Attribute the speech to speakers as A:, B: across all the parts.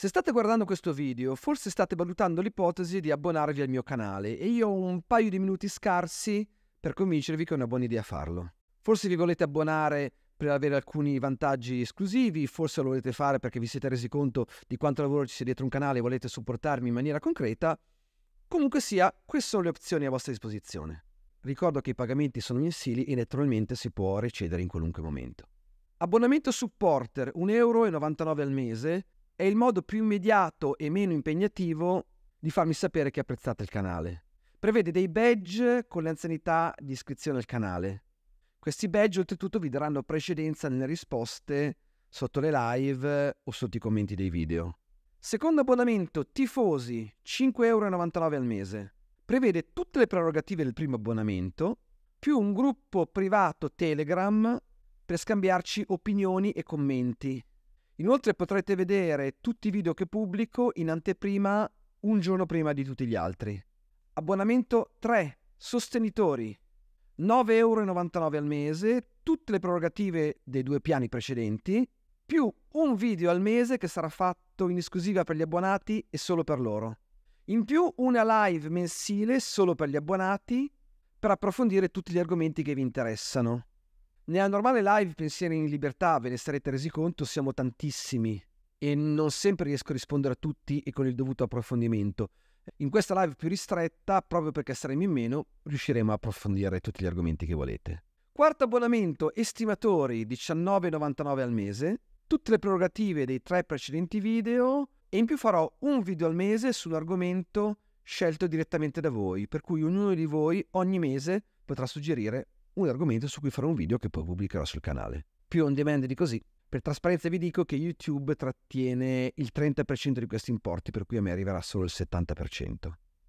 A: Se state guardando questo video, forse state valutando l'ipotesi di abbonarvi al mio canale e io ho un paio di minuti scarsi per convincervi che è una buona idea farlo. Forse vi volete abbonare per avere alcuni vantaggi esclusivi, forse lo volete fare perché vi siete resi conto di quanto lavoro ci sia dietro un canale e volete supportarmi in maniera concreta. Comunque sia, queste sono le opzioni a vostra disposizione. Ricordo che i pagamenti sono mensili e naturalmente si può recedere in qualunque momento. Abbonamento supporter 1,99€ al mese è il modo più immediato e meno impegnativo di farmi sapere che apprezzate il canale. Prevede dei badge con l'anzianità di iscrizione al canale. Questi badge oltretutto vi daranno precedenza nelle risposte sotto le live o sotto i commenti dei video. Secondo abbonamento tifosi 5,99€ al mese. Prevede tutte le prerogative del primo abbonamento, più un gruppo privato Telegram per scambiarci opinioni e commenti Inoltre potrete vedere tutti i video che pubblico in anteprima un giorno prima di tutti gli altri. Abbonamento 3. Sostenitori. 9,99€ al mese, tutte le prerogative dei due piani precedenti, più un video al mese che sarà fatto in esclusiva per gli abbonati e solo per loro. In più una live mensile solo per gli abbonati per approfondire tutti gli argomenti che vi interessano. Nella normale live Pensieri in Libertà, ve ne sarete resi conto, siamo tantissimi e non sempre riesco a rispondere a tutti e con il dovuto approfondimento. In questa live più ristretta, proprio perché saremo in meno, riusciremo a approfondire tutti gli argomenti che volete. Quarto abbonamento, estimatori 19,99 al mese, tutte le prerogative dei tre precedenti video e in più farò un video al mese sull'argomento scelto direttamente da voi, per cui ognuno di voi ogni mese potrà suggerire un argomento su cui farò un video che poi pubblicherò sul canale. Più on demand di così. Per trasparenza vi dico che YouTube trattiene il 30% di questi importi, per cui a me arriverà solo il 70%.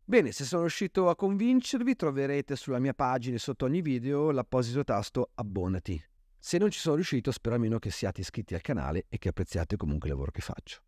A: Bene, se sono riuscito a convincervi troverete sulla mia pagina e sotto ogni video l'apposito tasto abbonati. Se non ci sono riuscito spero almeno che siate iscritti al canale e che apprezziate comunque il lavoro che faccio.